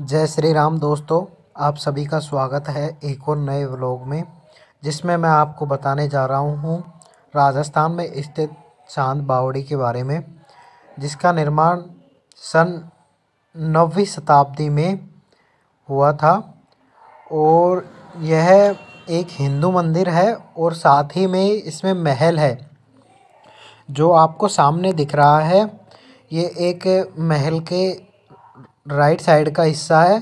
जय श्री राम दोस्तों आप सभी का स्वागत है एक और नए व्लॉग में जिसमें मैं आपको बताने जा रहा हूँ राजस्थान में स्थित चांद बावड़ी के बारे में जिसका निर्माण सन नौवीं शताब्दी में हुआ था और यह एक हिंदू मंदिर है और साथ ही में इसमें महल है जो आपको सामने दिख रहा है ये एक महल के राइट साइड का हिस्सा है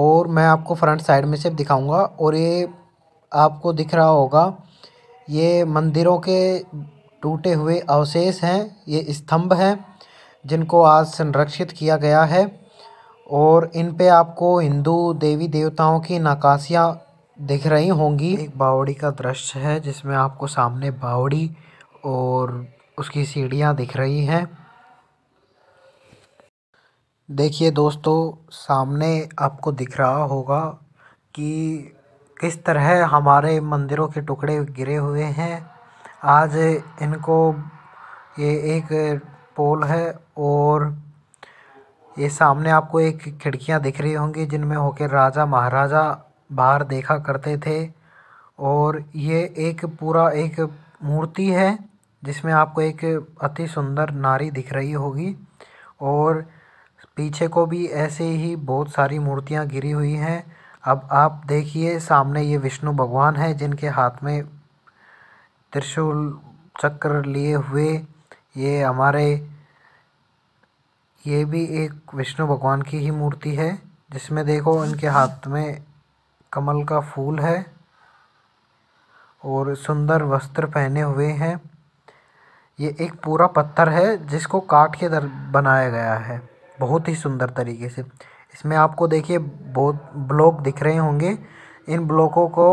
और मैं आपको फ्रंट साइड में से दिखाऊंगा और ये आपको दिख रहा होगा ये मंदिरों के टूटे हुए अवशेष हैं ये स्तंभ हैं जिनको आज संरक्षित किया गया है और इन पे आपको हिंदू देवी देवताओं की नकाशियाँ दिख रही होंगी एक बावड़ी का दृश्य है जिसमें आपको सामने बावड़ी और उसकी सीढ़ियाँ दिख रही हैं देखिए दोस्तों सामने आपको दिख रहा होगा कि किस तरह हमारे मंदिरों के टुकड़े गिरे हुए हैं आज इनको ये एक पोल है और ये सामने आपको एक खिड़कियां दिख रही होंगी जिनमें होकर राजा महाराजा बाहर देखा करते थे और ये एक पूरा एक मूर्ति है जिसमें आपको एक अति सुंदर नारी दिख रही होगी और पीछे को भी ऐसे ही बहुत सारी मूर्तियां गिरी हुई हैं अब आप देखिए सामने ये विष्णु भगवान है जिनके हाथ में त्रिशूल चक्र लिए हुए ये हमारे ये भी एक विष्णु भगवान की ही मूर्ति है जिसमें देखो इनके हाथ में कमल का फूल है और सुंदर वस्त्र पहने हुए हैं ये एक पूरा पत्थर है जिसको काट के दर बनाया गया है बहुत ही सुंदर तरीके से इसमें आपको देखिए बहुत ब्लॉक दिख रहे होंगे इन ब्लॉकों को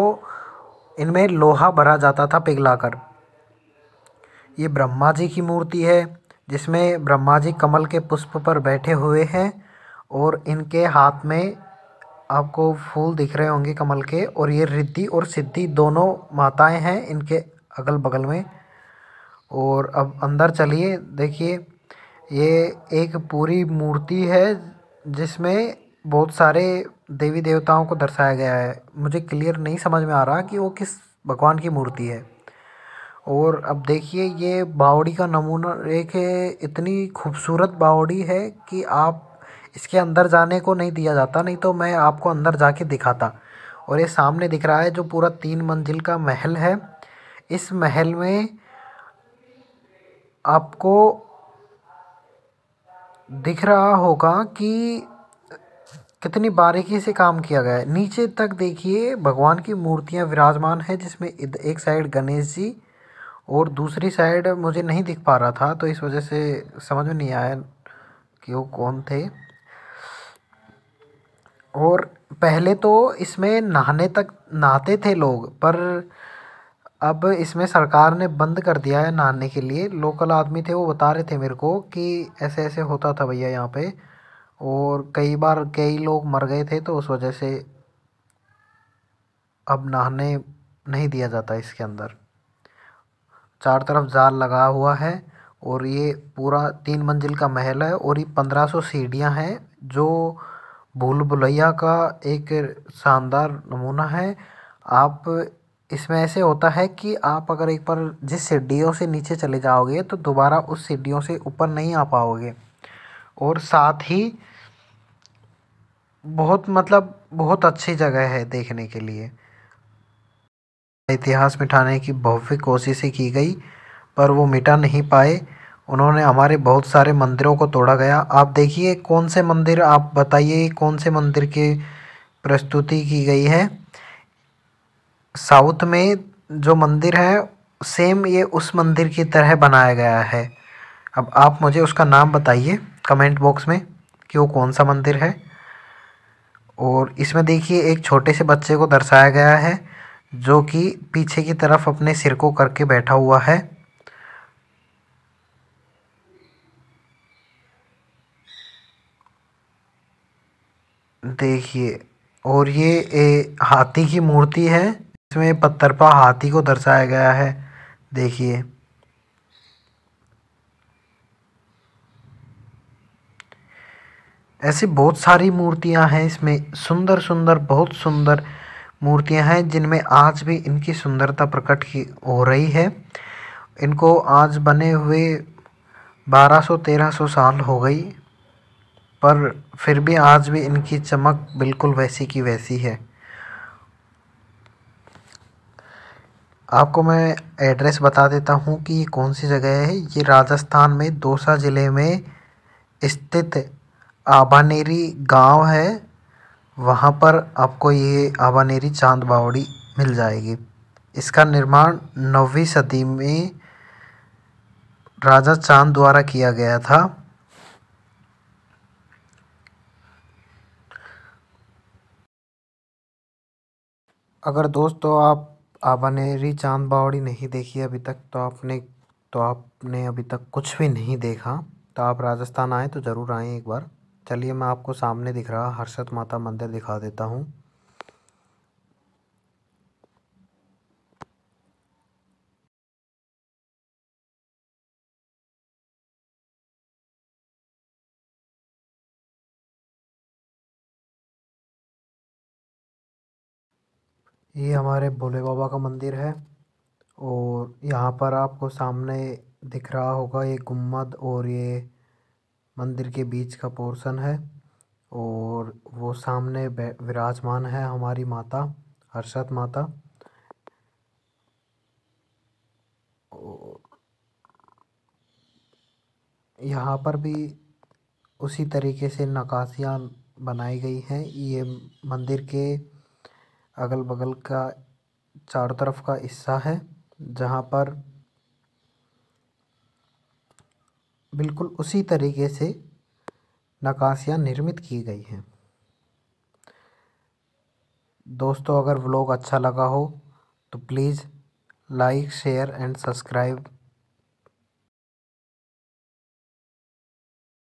इनमें लोहा भरा जाता था पिघलाकर ये ब्रह्मा जी की मूर्ति है जिसमें ब्रह्मा जी कमल के पुष्प पर बैठे हुए हैं और इनके हाथ में आपको फूल दिख रहे होंगे कमल के और ये रिद्धि और सिद्धि दोनों माताएं हैं इनके अगल बगल में और अब अंदर चलिए देखिए ये एक पूरी मूर्ति है जिसमें बहुत सारे देवी देवताओं को दर्शाया गया है मुझे क्लियर नहीं समझ में आ रहा कि वो किस भगवान की मूर्ति है और अब देखिए ये बावड़ी का नमूना एक इतनी खूबसूरत बावड़ी है कि आप इसके अंदर जाने को नहीं दिया जाता नहीं तो मैं आपको अंदर जाके दिखाता और ये सामने दिख रहा है जो पूरा तीन मंजिल का महल है इस महल में आपको दिख रहा होगा कि कितनी बारीकी से काम किया गया है नीचे तक देखिए भगवान की मूर्तियां विराजमान है जिसमें एक साइड गणेश जी और दूसरी साइड मुझे नहीं दिख पा रहा था तो इस वजह से समझ में नहीं आया कि वो कौन थे और पहले तो इसमें नहाने तक नहाते थे लोग पर अब इसमें सरकार ने बंद कर दिया है नहाने के लिए लोकल आदमी थे वो बता रहे थे मेरे को कि ऐसे ऐसे होता था भैया यहाँ पे और कई बार कई लोग मर गए थे तो उस वजह से अब नहाने नहीं दिया जाता इसके अंदर चार तरफ जाल लगा हुआ है और ये पूरा तीन मंजिल का महल है और ये पंद्रह सौ सीढ़ियाँ हैं जो भूल भुलैया का एक शानदार नमूना है आप इसमें ऐसे होता है कि आप अगर एक बार जिस सीढ़ियों से नीचे चले जाओगे तो दोबारा उस सीढ़ियों से ऊपर नहीं आ पाओगे और साथ ही बहुत मतलब बहुत अच्छी जगह है देखने के लिए इतिहास मिटाने की भव्य कोशिशें की गई पर वो मिटा नहीं पाए उन्होंने हमारे बहुत सारे मंदिरों को तोड़ा गया आप देखिए कौन से मंदिर आप बताइए कौन से मंदिर की प्रस्तुति की गई है साउथ में जो मंदिर है सेम ये उस मंदिर की तरह बनाया गया है अब आप मुझे उसका नाम बताइए कमेंट बॉक्स में कि वो कौन सा मंदिर है और इसमें देखिए एक छोटे से बच्चे को दर्शाया गया है जो कि पीछे की तरफ अपने सिर को करके बैठा हुआ है देखिए और ये ए, हाथी की मूर्ति है इसमें पत्थरपा हाथी को दर्शाया गया है देखिए ऐसी बहुत सारी मूर्तियां हैं इसमें सुंदर सुंदर बहुत सुंदर मूर्तियां हैं जिनमें आज भी इनकी सुंदरता प्रकट की हो रही है इनको आज बने हुए 1200-1300 साल हो गई पर फिर भी आज भी इनकी चमक बिल्कुल वैसी की वैसी है आपको मैं एड्रेस बता देता हूँ कि ये कौन सी जगह है ये राजस्थान में दौसा ज़िले में स्थित आबानेरी गांव है वहाँ पर आपको ये आबानेरी चांद बावड़ी मिल जाएगी इसका निर्माण नौवीं सदी में राजा चांद द्वारा किया गया था अगर दोस्तों आप आपने री चाँद बावड़ी नहीं देखी अभी तक तो आपने तो आपने अभी तक कुछ भी नहीं देखा तो आप राजस्थान आएँ तो ज़रूर आएँ एक बार चलिए मैं आपको सामने दिख रहा हर्षद माता मंदिर दिखा देता हूँ ये हमारे भोले बाबा का मंदिर है और यहाँ पर आपको सामने दिख रहा होगा ये गुम्मद और ये मंदिर के बीच का पोर्शन है और वो सामने विराजमान है हमारी माता हर्षद माता यहाँ पर भी उसी तरीके से नकाशियाँ बनाई गई हैं ये मंदिर के अगल बगल का चारों तरफ का हिस्सा है जहाँ पर बिल्कुल उसी तरीके से नकाशियाँ निर्मित की गई हैं दोस्तों अगर व्लॉग अच्छा लगा हो तो please like share and subscribe